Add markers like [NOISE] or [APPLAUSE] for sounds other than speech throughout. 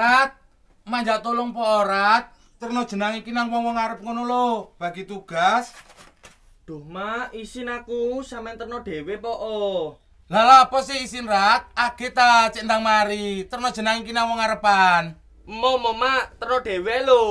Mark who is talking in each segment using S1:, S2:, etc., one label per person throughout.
S1: Rat, manja tolong po rat. Terno jenang iki nang wong-wong ngarep ngono lho, bagi tugas. Duh, Ma, isin aku sampean terno dhewe po. Lah lah apa sih isin rat? Age ta cek ndang mari. Terno jenang iki nang wong ngarepan. Mo, mo, Ma, terno dhewe lho.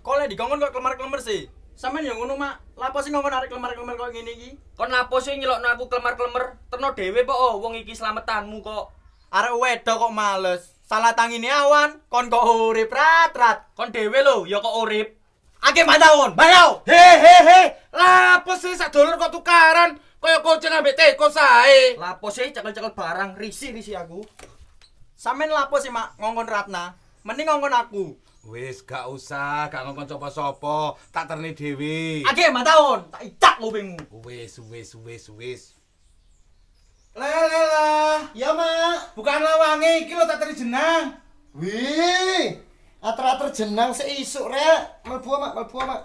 S1: Kok le dikongkon kok kelemar-kelemar sih? Sampeyan yo ngono, Mak. apa sih ngomong arek kelemar-kelemar kok ngene iki? Kon lapo sih nyelokno aku kelemar-kelemar? Terno dhewe po wong iki slametanmu kok. Arek wedo kok males. salah tangine awan kon kok urip rat-rat kon dhewe lho ya kok urip akeh mantawon bayau he he he lapos sih sak dulur kok tukaran koyo kucing ambek teko sae lapos sih cekel-cekel barang risi-risi aku sampean lapos sih mak ngongkon ratna mending ngongkon aku wis gak usah gak ngongkon sapa-sapa tak terni dhewe akeh mantawon tak icak ngupingmu wis wis wis wis Lelela. Ya, Mak. Bukan lawange iki lho tak terjenang Wih. Atur-atur jenang sik isuk, Rek. Mlebu, Mak, mlebu, Mak.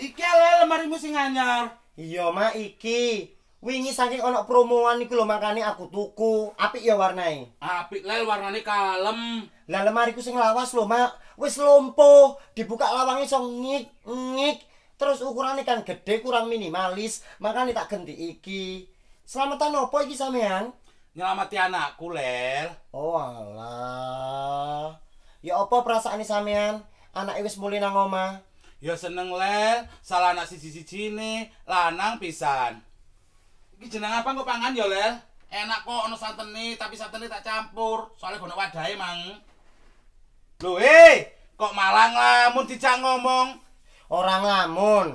S1: Iki lho lemarimu sing anyar. Iya, Mak, iki. Wingi saking ana promoan iku lho makane aku tuku. Apik ya warnane? Apik lel warnane kalem. Lah lemari ku sing lawas lho, Mak. Wis lumpuh, dibuka lawange iso ngik, ngik. Terus ukurane kan gede kurang minimalis, makane tak ganti iki. Selamatan opo iki sampean? Nyelamati anakku, Ler. Oh, alah. Ya opo perasaan ini sampean? Anak wis mulih nang omah. Ya seneng, Ler. Salah anak siji-siji ini, lanang pisan. Iki jeneng apa kok pangan ya, Ler? Enak kok ana santeni, tapi santeni tak campur. Soalnya gono wadahe, Mang. Lho, eh, kok malah ngelamun dicak ngomong? Orang ngelamun.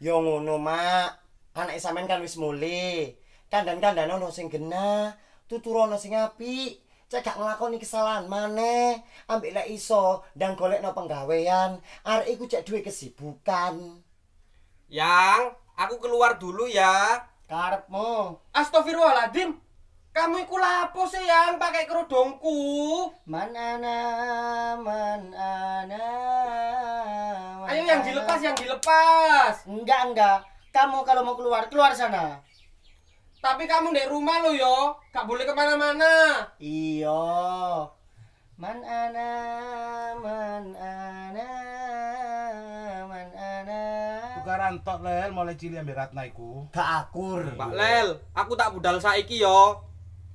S1: Ya ngono, Mak. Anak sampean kan wis mulih. Kandang-kandang ono sing genah, tutur ono sing apik. Cek gak nglakoni kesalahan maneh, ambek lek iso ndang golekno penggawean, arek iku cek duwe kesibukan. Yang, aku keluar dulu ya. Karepmu. Astagfirullahaladzim. Kamu iku lapo sih yang pakai kerudungku? Manana, manana. Man Ayo yang dilepas, yang dilepas. Enggak, enggak. Kamu kalau mau keluar, keluar sana. Tapi kamu di rumah lo yo, gak boleh kemana-mana. Iyo. Man ana, man ana, man ana. Buka rantok lel, mulai cili ambil ratna iku. Gak akur. Pak lel, aku tak budal saiki yo.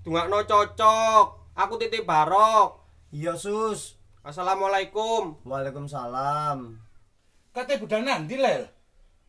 S1: no cocok. Aku titip barok. Iya sus. Assalamualaikum. Waalaikumsalam. Kata budal nanti lel.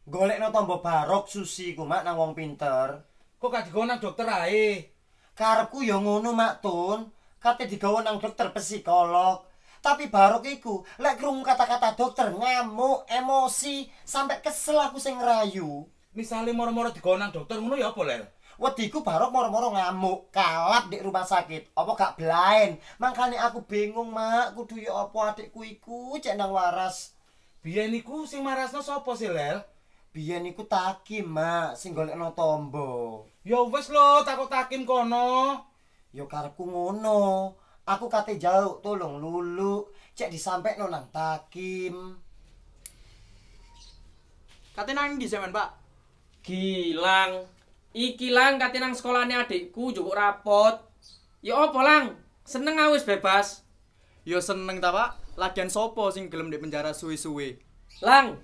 S1: Golek no tombol barok susi ku mak nang wong pinter. kok gak digawa nang dokter ae? Karepku ya ngono, Mak Tun. Kate digawa nang dokter psikolog. Tapi barok iku, lek krungu kata-kata dokter ngamuk, emosi, sampe kesel aku sing ngerayu. Misale moro-moro digawa nang dokter ngono ya apa, Lel? Wediku barok moro-moro ngamuk, kalat di rumah sakit. Apa gak blaen? Makane aku bingung, Mak, kudu ya apa adikku iku cek nang waras. Biyen iku sing marasno sapa sih, Lel? Biyen iku taki, Mak, sing golekno tombo. Ya wis lo takut takim kono. Ya karepku ngono. Aku kate jauh, tolong lulu. Cek disampekno nang takim. Kate nang di sampean, Pak? Gilang. Iki lang kate nang sekolahane adikku cukup rapot. Ya opo lang? Seneng awis bebas. Ya seneng ta, Pak? Lagian sopo sing gelem di penjara suwe-suwe? Lang,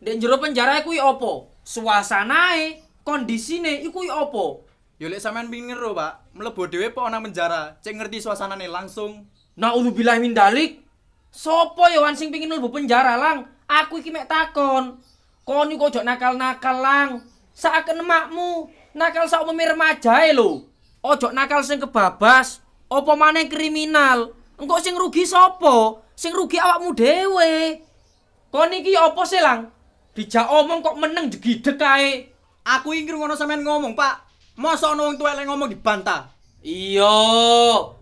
S1: di jero penjara kuwi ya apa? Suasanae kondisine iku yo apa? Yo lek sampean pengin ngero, Pak, mlebu dhewe apa nang penjara, cek ngerti suasanane langsung. Nauzubillahi min dalik. Sopo yo wan sing pengin mlebu penjara, Lang? Aku iki mek takon. Kon iku ojo nakal-nakal, Lang. Saken makmu, nakal sak umum remajae lho. Ojo oh, nakal sing kebabas, apa maneh kriminal. Engko sing rugi sopo? Sing rugi awakmu dhewe. Kon iki opo sih, Lang? Dijak omong kok meneng jegidek kae. Aku ingin ngono sampean ngomong, Pak. masa ono wong tuwek ngomong dibantah. Iyo,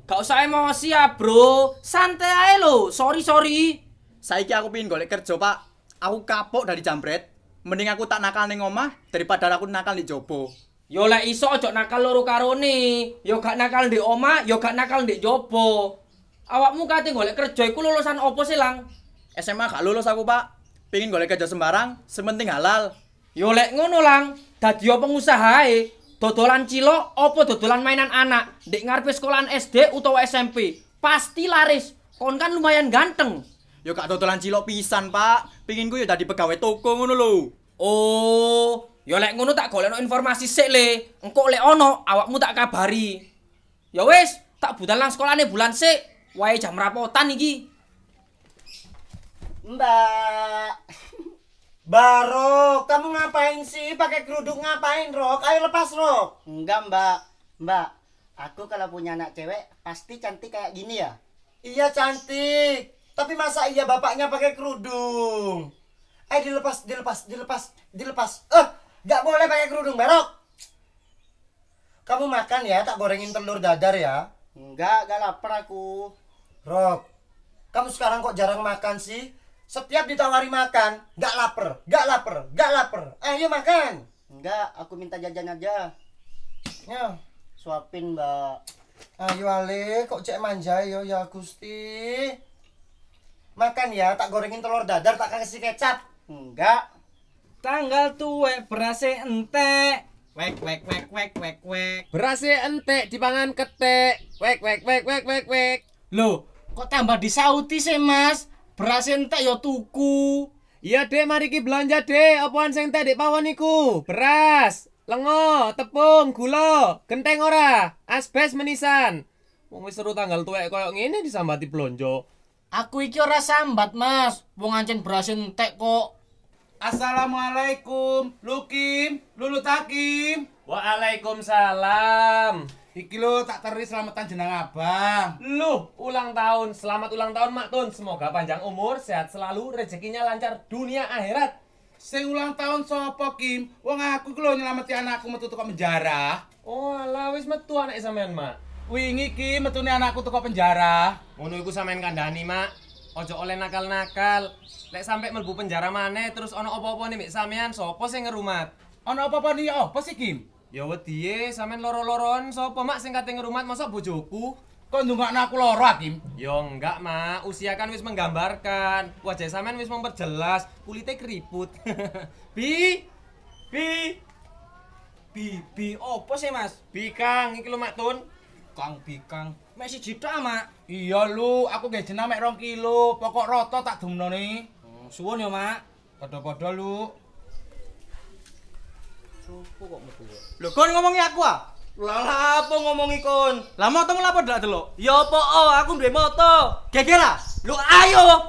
S1: gak usah emosi ya, Bro. Santai ae lo Sorry, sorry. Saiki aku pingin golek kerja, Pak. Aku kapok dari jambret. Mending aku tak nakal ning omah daripada aku nakal di jopo. Yo lek iso ojo nakal loro karone. Yo gak nakal di omah, yo gak nakal di jopo. Awakmu kate golek kerja iku lulusan opo sih, Lang? SMA gak lulus aku, Pak. Pingin golek kerja sembarang, sementing halal. Yo lek ngono lang, dadi pengusahae dodolan cilok apa dodolan mainan anak ndek ngarepe sekolahan SD utawa SMP, pasti laris. Kon kan lumayan ganteng. Yo gak dodolan cilok pisan, Pak. Pinginku yo dadi pegawai toko ngono lho. Oh, yo lek ngono tak goleno informasi sik le. Engko lek ono, awakmu tak kabari. Ya wis, tak budal nang sekolahane bulan sik. Wae jam rapotan iki. Mbak. Barok, kamu ngapain sih? Pakai kerudung ngapain, Rok? Ayo lepas, Rok. Enggak, Mbak. Mbak, aku kalau punya anak cewek pasti cantik kayak gini ya? Iya, cantik. Tapi masa iya bapaknya pakai kerudung? Ayo eh, dilepas, dilepas, dilepas, dilepas. Eh, gak boleh pakai kerudung, Barok. Kamu makan ya, tak gorengin telur dadar ya? Enggak, gak lapar aku. Rok, kamu sekarang kok jarang makan sih? Setiap ditawari makan, gak lapar, gak lapar, gak lapar. Eh, Ayo iya, makan. Enggak, aku minta jajan aja. Ya, suapin mbak. Ayo Ale, kok cek manja yo ya Gusti. Makan ya, tak gorengin telur dadar, tak kasih kecap. Enggak. Tanggal tua berasa entek. Wek wek wek wek wek wek. Berasa entek dipangan ketek. Wek wek wek wek wek wek. Loh, kok tambah disauti sih, Mas? beras tak yo tuku iya deh, mari ki belanja deh, apaan sing tak dek pawon iku beras lengo tepung gula genteng ora asbes menisan mau wis seru tanggal tuwek koyo ngene disambati blonjo aku iki ora sambat mas wong ancen beras entek kok Assalamualaikum Lukim Lulu Takim Waalaikumsalam Iki lo tak teri selamatan jenang abang. Lu ulang tahun. Selamat ulang tahun Mak Tun. Semoga panjang umur, sehat selalu, rezekinya lancar dunia akhirat. Se ulang tahun sopo Kim? Wong aku ki nyelamati nyelameti anakku metu teko penjara. Oh, alah wis metu anake sampean, Mak. Wingi Kim metune anakku teko penjara. Ngono iku sampean kandhani, Mak. Ojo oleh nakal-nakal. Lek sampai melbu penjara mana? terus ono opo opo nih Mek sampean, sopo sing ngerumat? Ono opo-opo nih opo sih Kim? Ya wedi e, sampean loro-loron sapa mak sing kating rumat masa bojoku? Kok ndungakno aku loro, Kim? Ya enggak, Mak. Usia kan wis menggambarkan. Wajah sampean wis memperjelas, kulite keriput. [LAUGHS] bi Bi Bi bi opo sih, Mas? Bi Kang, iki lho Mak Tun. Kang Bi Kang. Mek siji tok, Mak. Iya lu, aku gak jenah mek 2 kilo, pokok roto tak dumnone. Hmm, oh, suwun ya, Mak. Padha-padha lu. Sopo kok metu kok? Lho kon ngomongi aku ah. Lah apa ngomongi kon? Lah motomu lapo ndak delok? Ya apa oh, aku duwe moto. Geger ah. Lho ayo.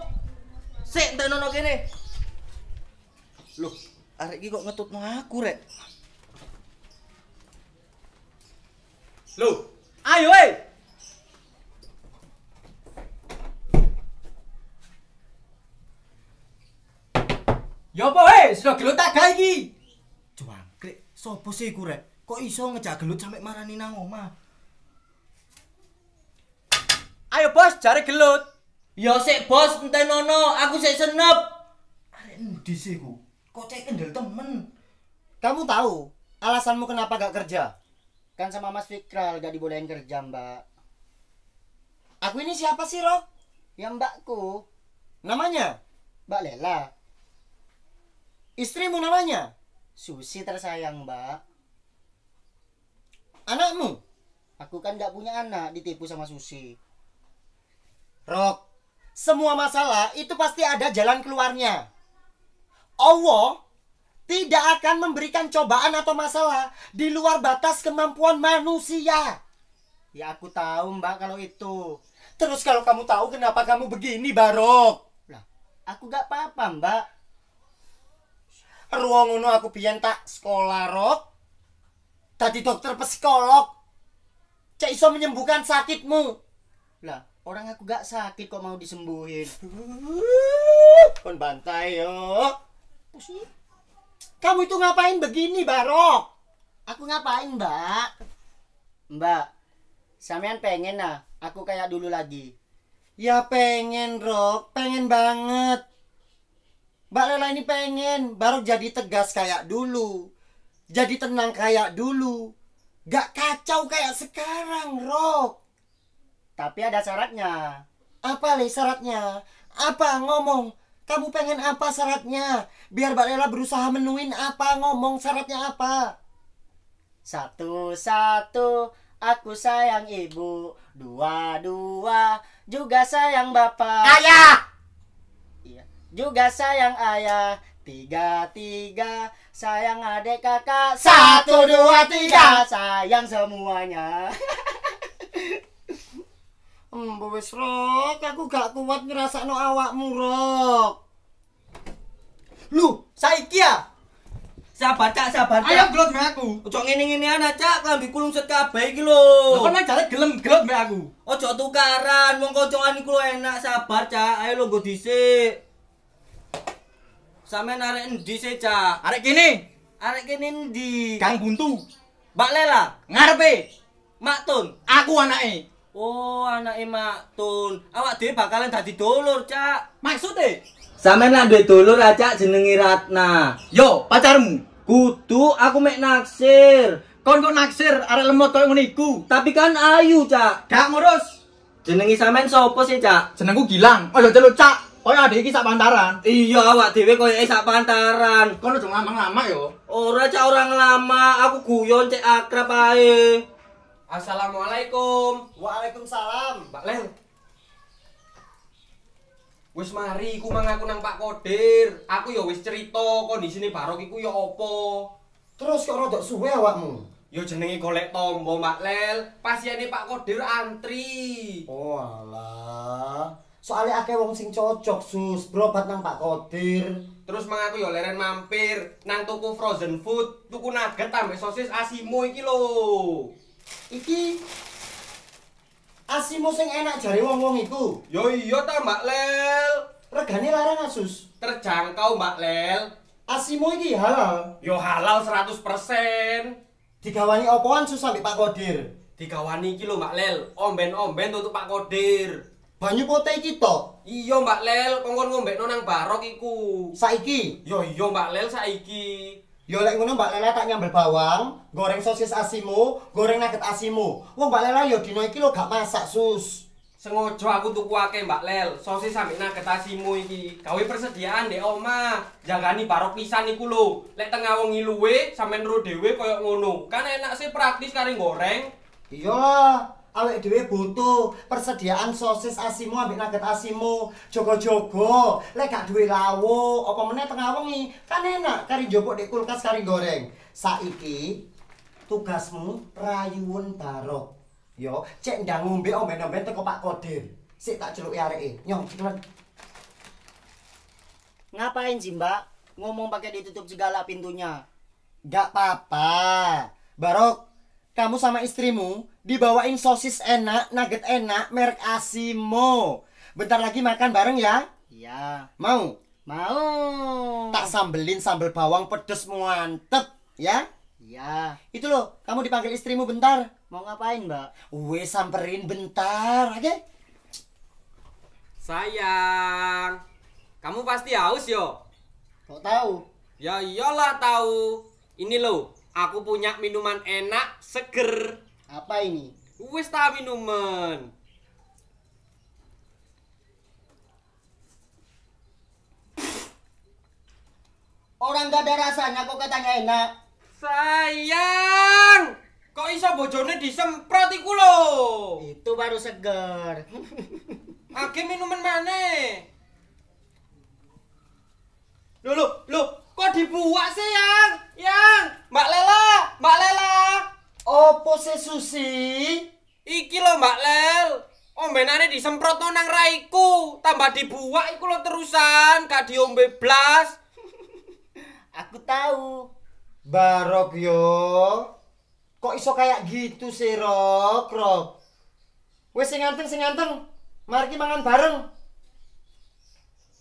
S1: Sik ndenono kene. Lho, arek iki kok ngetutno aku rek. Lho, ayo eh. Ya apa eh, sudah gelotak lagi sopo sih iku rek kok iso ngejak gelut sampe marani nang oma. ayo bos cari gelut ya sik bos nono, aku sik senep arek endi sih ku kok cek kendel temen kamu tahu alasanmu kenapa gak kerja kan sama Mas Fikral gak dibolehin kerja mbak aku ini siapa sih Rok ya mbakku namanya Mbak Lela istrimu namanya Susi tersayang mbak Anakmu Aku kan gak punya anak ditipu sama Susi Rok Semua masalah itu pasti ada jalan keluarnya Allah tidak akan memberikan cobaan atau masalah di luar batas kemampuan manusia. Ya aku tahu mbak kalau itu. Terus kalau kamu tahu kenapa kamu begini Barok? aku gak apa-apa mbak ruang ngono aku biyen tak sekolah rok tadi dokter psikolog cek iso menyembuhkan sakitmu lah orang aku gak sakit kok mau disembuhin kon bantai yo kamu itu ngapain begini barok aku ngapain mbak mbak samian pengen nah aku kayak dulu lagi ya pengen rok pengen banget Mbak Lela ini pengen baru jadi tegas kayak dulu. Jadi tenang kayak dulu. Gak kacau kayak sekarang, Rok. Tapi ada syaratnya. Apa, Le, syaratnya? Apa, ngomong. Kamu pengen apa syaratnya? Biar Mbak Lela berusaha menuin apa, ngomong syaratnya apa. Satu-satu, aku sayang ibu. Dua-dua, juga sayang bapak. Ayah! juga sayang ayah tiga tiga sayang adik kakak satu dua tiga sayang semuanya Hmm, [LAUGHS] bawes rok, aku gak kuat ngerasa no awakmu rok. Lu, saiki ya. Sabar cak, sabar cak. Ayo gelot me aku. Ojo ngini-ngini anak cak, klambi kulung set kabe iki lho. Lah kan jalan gelem gelot me aku. Ojo tukaran, wong koncoan iku enak, sabar cak. Ayo lo gue disik Sampeyan arek endi sih, Cak? Arek kene. Arek kene endi? Gang Buntu. Mbak Lela, ngarepe. Mak Tun, aku anake. Oh, anake Mak Tun. Awak dhewe bakalan dadi dulur, Cak. Maksud e? Sampeyan lan duwe dulur, ah, Cak, jenenge Ratna. Yo, pacarmu. Kudu aku mek naksir. Kon kok naksir arek lemot koyo ngene iku? Tapi kan ayu, Cak. Gak ngurus. Jenengi sampean sapa sih, Cak? Jenengku Gilang. Ojo celuk, Cak. Kaya adik iki sak pantaran. Iya, awak dhewe kaya sak pantaran. Kon aja ngamang-ngamak yo. Ora cak orang lama, aku guyon cek akrab ae. Assalamualaikum. Waalaikumsalam. Mbak lel Wis mari ku mang aku nang Pak Kodir. Aku ya wis cerita kondisine barok iku ya apa. Terus kok rodok suwe awakmu? Yo jenenge golek tombo, Mbak Lel. Pasiene Pak Kodir antri. Oh alah. soalnya akeh wong sing cocok sus berobat nang Pak Kodir terus mang aku yo leren mampir nang tuku frozen food tuku nugget ambek sosis asimo iki lho iki asimo sing enak jare wong-wong iku yo iya ta Mbak Lel regane larang asus ah, terjangkau Mbak Lel asimo iki halal yo halal 100% digawani opoan sus ambek Pak Kodir digawani iki lho Mbak Lel omben-omben untuk Pak Kodir banyu pote iki to iya mbak lel kongkon ngombe nang barok iku saiki yo iya mbak lel saiki Yo lek ngono Mbak Lela tak nyambel bawang, goreng sosis asimu, goreng nugget asimu. Wong Mbak Lela yo dino iki lo gak masak, Sus. Sengaja aku tukuake Mbak Lel, sosis sampe nugget asimu iki. Gawe persediaan dek oma, jagani parok pisan iku lo. Lek tengah wong luwe sampe nru dhewe koyo ngono. Kan enak sih praktis kari goreng. Iya lah. Awek dhewe butuh persediaan sosis asimo ambek nugget asimo jogo-jogo lek gak duwe lawo apa meneh tengah wengi kan enak kari njupuk di kulkas kari goreng saiki tugasmu rayuun barok yo cek ndang ngombe omben-omben teko Pak Kodir sik tak celuki areke nyong cilen ngapain sih mbak ngomong pakai ditutup segala pintunya gak apa-apa barok kamu sama istrimu dibawain sosis enak, nugget enak, merek Asimo. Bentar lagi makan bareng ya? Iya. Mau? Mau. Tak sambelin sambal bawang pedes muantep, ya? Iya. Itu loh, kamu dipanggil istrimu bentar. Mau ngapain, Mbak? Uwe samperin bentar, oke? Sayang, kamu pasti haus yo. Kok tahu? Ya iyalah tahu. Ini loh, Aku punya minuman enak, seger. Apa ini? Wis tak minuman. Orang gak ada rasanya kok katanya enak. Sayang, kok iso bojone disemprot iku lho. Itu baru seger. Oke [LAUGHS] minuman mana? Lu lu lu Kok dibuat sih, Yang? Yang? Mbak Lela! Mbak Lela! Apa sih, Susi? Iki loh, Mbak Lel. Ombenane disemprot no nang raiku. Tambah dibuat iku lo terusan. Gak diombe blas. [LAUGHS] Aku tahu. Barok, yo. Kok iso kayak gitu sih, Rok, Rok? Weh, sing anteng, sing anteng. Mari mangan bareng.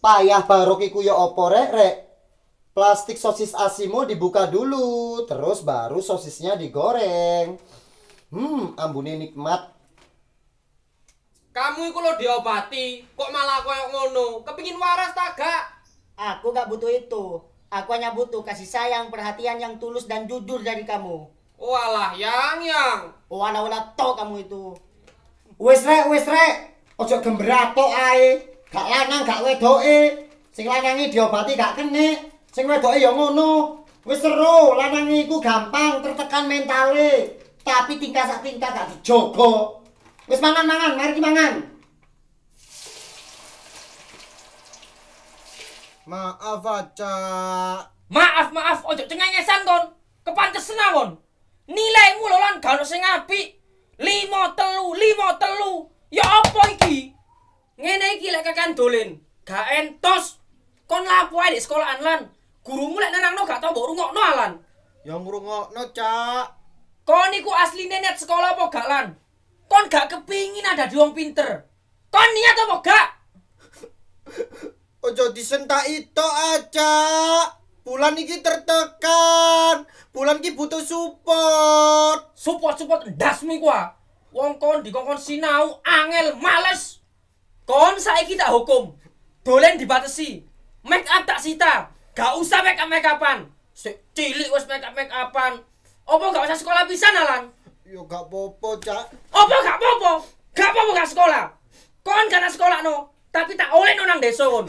S1: Payah barok iku ya opo, Rek, Rek. plastik sosis asimo dibuka dulu, terus baru sosisnya digoreng. Hmm, ambune nikmat. Kamu itu lo diobati, kok malah koyok ngono? Kepingin waras ta Aku gak butuh itu. Aku hanya butuh kasih sayang, perhatian yang tulus dan jujur dari kamu. Walah, yang yang. Wala-wala oh, to kamu itu. Wes rek, wes rek. Ojo gemberatok ae. Gak lanang, gak wedoke. Sing lanangi diobati gak kene. Sing wedoke ya ngono. Wis seru, lanang iku gampang tertekan mentale, tapi tingkah sak tingkah gak dijogo. Wis mangan-mangan, mari ki mangan. Maaf aja. Maaf, maaf, ojo cengengesan kon. Kepantesan kon. Nilaimu lolan, lan gak ono sing apik. 5 telu, 5 telu. Ya apa iki? Ngene iki lek kakan dolen, gak entos. Kon lapo ae di sekolahan lan Gurumu lek nerangno gak tau mbok rungokno alan. Ya ngrungokno, Cak. Kon iku asline niat sekolah apa gak lan? Kon gak kepingin ada di wong pinter. Kon niat apa gak? Ojo disentak itu aja. Ah, Bulan iki tertekan. Bulan iki butuh support. Support-support ndasmu iku ah. Wong kon dikongkon sinau angel males. Kon saiki tak hukum. Dolen dibatasi. Make up tak sita. gak usah make up make upan cilik wes make up make upan opo gak usah sekolah bisa nalan Ya gak popo cak opo gak popo gak popo gak sekolah kon karena sekolah no tapi tak oleh no nang desa kon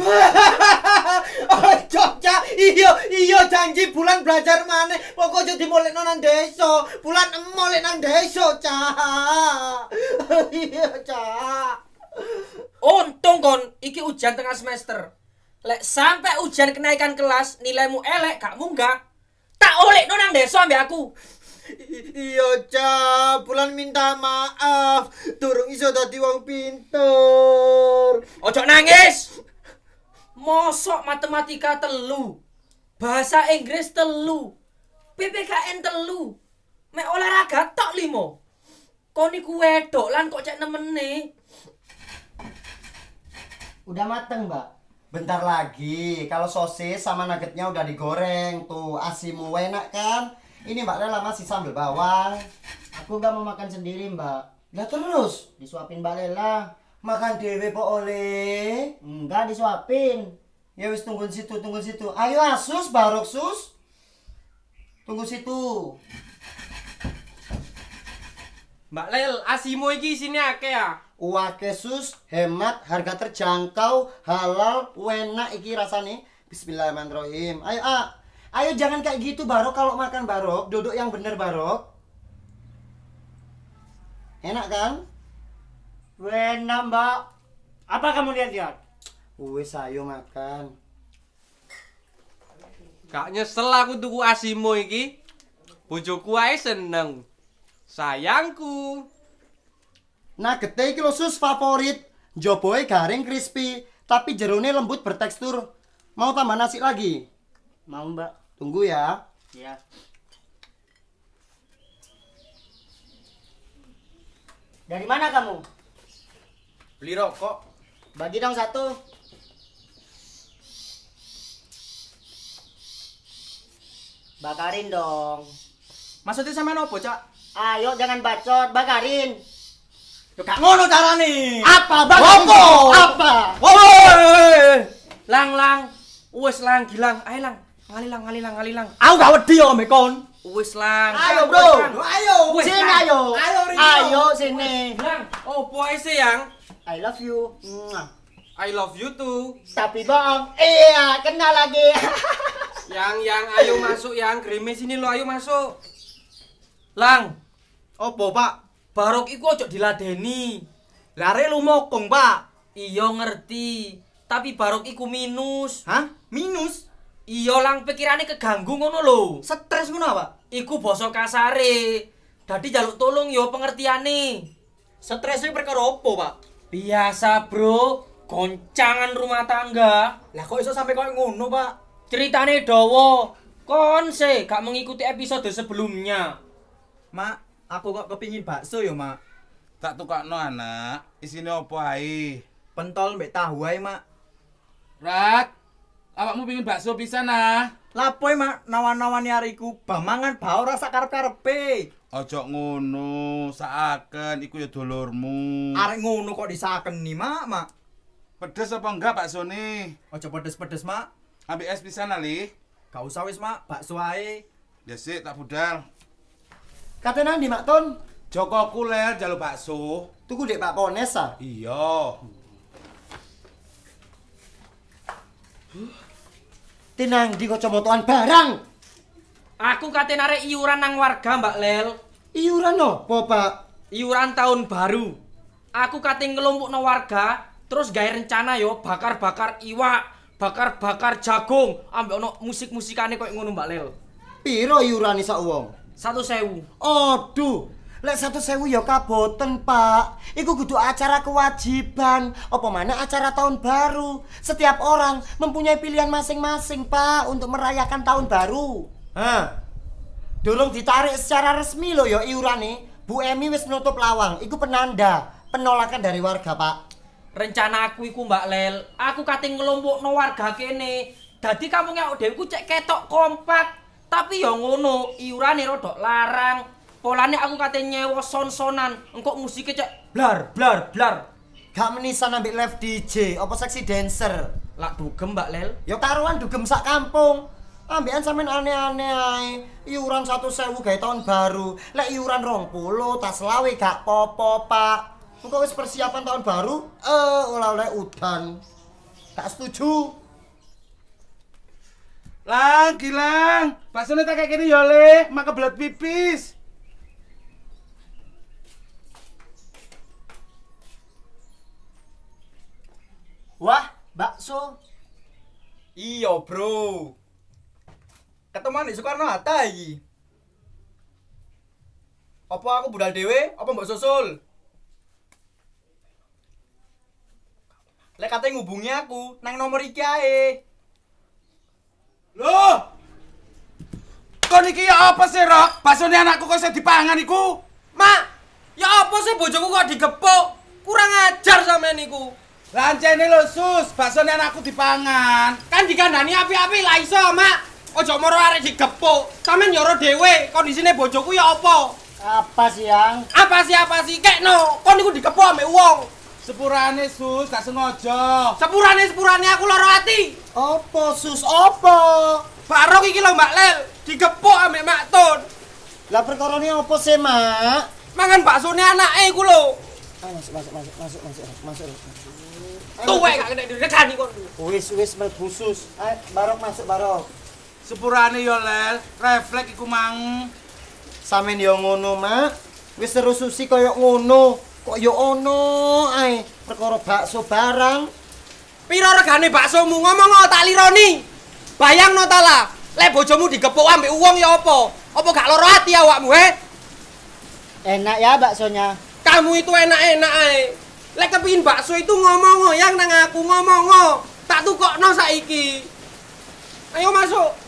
S1: [LAUGHS] oh, Cak! iyo, iyo janji bulan belajar mana Pokok jadi mulai nonan deso Bulan mulai nang deso, Cak! [LAUGHS] Iyo, Cak! Untung kon, iki ujian tengah semester Lek sampai ujian kenaikan kelas nilaimu elek gak munggah. Tak oleh nonang desa ambek aku. Iya, Cap. Bulan minta maaf. Durung iso dadi wong pintar. Ojo nangis. Mosok matematika telu. Bahasa Inggris telu. PPKN telu. me olahraga tok limo. Kau iku wedok lan kok cek nih. Udah mateng, Mbak. Bentar lagi, kalau sosis sama nuggetnya udah digoreng tuh, asimu enak kan? Ini Mbak Lela masih sambil bawang. Aku gak mau makan sendiri Mbak. Lah terus? Disuapin Mbak Lela. Makan dewe po oleh? Enggak disuapin. Ya wis tunggu situ, tunggu situ. Ayo asus, barok sus. Tunggu situ. Mbak Lel, asimo iki sini ake ya. Wake sus, hemat, harga terjangkau, halal, enak iki rasane. Bismillahirrahmanirrahim. Ayo, A. Ah, ayo jangan kayak gitu Barok kalau makan Barok, duduk yang bener Barok. Enak kan? Enak, Mbak. Apa kamu lihat-lihat? Wes ayo makan. Kak nyesel aku tuku asimo iki. Bojoku ae seneng. Sayangku. nah iki khusus sus favorit. Joboe garing crispy, tapi jerone lembut bertekstur. Mau tambah nasi lagi? Mau, Mbak. Tunggu ya. Iya. Dari mana kamu? Beli rokok. Bagi dong satu. Bakarin dong. Maksudnya sama nopo, Cak? Ayo jangan bacot, bakarin. Yo gak ngono carane. Apa bakarin? Apa? Apa? Woi. Lang lang. Wes lang gilang, ayo lang. Ngalilang, ngalilang, ngalilang. Aku gak wedi yo mek kon. Wis lang. Ayo, Bro. Ayo. Sini ayo. Ayo, ayo sini. Lang. Oh, poe yang. I love you. I love you too. Tapi bang, Iya, kenal lagi. [LAUGHS] yang yang ayo masuk yang krimis ini lo ayo masuk. Lang. Opo, Pak? Barok iku ojo diladeni. Lare lu mokong, Pak. Iya ngerti, tapi barok iku minus. Hah? Minus? Iya lang pikirane keganggu ngono lho. Stres ngono, Pak. Iku basa kasare. Dadi jaluk tolong yo pengertiane. Stres iki perkara opo, Pak? Biasa, Bro. Goncangan rumah tangga. Lah kok iso sampe koyo ngono, Pak? Ceritane dawa. Kon gak mengikuti episode sebelumnya. Mak, Aku kok kepingin bakso ya, Mak. Tak tukakno anak, isine opo ae? Pentol mbek tahu ae, Mak. Rak. Awakmu pingin bakso pisan nah. Lapo Mak, nawan-nawani ariku, ba mangan ba ora sak karep-karepe. Ojo ngono, saken iku ya dolormu Arek ngono kok disakeni, Mak, Mak. Pedes apa enggak baksone? Ojo pedes-pedes, Mak. Ambek es pisan ali. li usah wis, Mak, bakso ae. Ya tak budal. Kata nang di Makton? Joko kuler jalo bakso. Tuku dek Pak Pones ah? Iya. Tenang di kocomotoan barang. Aku kate narik iuran nang warga Mbak Lel. Iuran no, po Pak. Iuran tahun baru. Aku kate ngelompok no warga, terus gaya rencana yo bakar-bakar iwak, bakar-bakar jagung, ambil no musik-musikane kok ngono Mbak Lel. Piro iuran isa uang? Satu sewu. Aduh, lek satu sewu ya kaboten pak iku kudu acara kewajiban apa mana acara tahun baru setiap orang mempunyai pilihan masing-masing pak untuk merayakan tahun baru Hah? durung ditarik secara resmi loh ya iuran nih Bu Emi wis nutup lawang iku penanda penolakan dari warga pak rencana aku iku mbak Lel aku kating ngelompok no warga kene Jadi kamu dewi ku cek ketok kompak Tapi ya ngono, iurane rodok larang. Polane aku kate nyewa son-sonan. Engkok musike cek blar blar blar. Gak menisan ambek live DJ apa seksi dancer. Lak dugem Mbak Lel. Ya karuan dugem sak kampung. Ambekan sampean aneh-aneh ae. Iuran 1000 gawe tahun baru. Lek iuran 20 tas selawe gak popo, Pak. Engkok wis persiapan tahun baru? Eh, uh, oleh-oleh udan. Tak setuju. Lang, Gilang, baksonya tak kayak gini ya, Le. Mak kebelet pipis. Wah, bakso. Iya, bro. Ketemu di Soekarno Hatta iki. Apa aku budal dewe? Apa mbak susul? Lek kata ngubungi aku, nang nomor iki ae. Loh! Kau ini apa sih, Rok? Bakso ini anakku kok saya dipangan, iku? Mak! Ya apa sih bojoku kok digepuk? Kurang ajar sama ini, ku. Lanjut ini loh, Sus. Bakso ini anakku dipangan. Kan dikandani api-api lah, iso, Mak. Ojo moro arek digepuk. Sampeyan nyoro dhewe, kondisine bojoku ya apa? Apa sih, Yang? Apa sih apa sih? Kekno, kon niku digepuk ame wong. Sepurane sus, gak sengaja. Sepurane sepurane aku lara ati. Apa sus apa? Barok iki lho Mbak Lel, digepuk ambek Mak Tun. Lah perkarane apa sih, Mak? Mangan baksone anake iku lho. Ayo ah, masuk masuk masuk masuk masuk masuk. masuk. Tuwek gak kena direkani kon. Wis wis mlebu sus. Ayo eh, barok masuk barok. Sepurane yo Lel, refleks iku mang. Samen yo ngono, Mak. Wis seru susi koyo ngono. Kok ya ono ae perkara bakso barang. Piro regane baksomu? Ngomong ora tak lironi. Bayangno ta lah, lek bojomu digepuk ambek wong ya opo, Apa gak loro ati awakmu, he? Enak ya baksonya. Kamu itu enak-enak ae. Lek kepengin bakso itu ngomong-ngomong yang nang aku ngomong-ngomong. Tak tukokno saiki. Ayo masuk.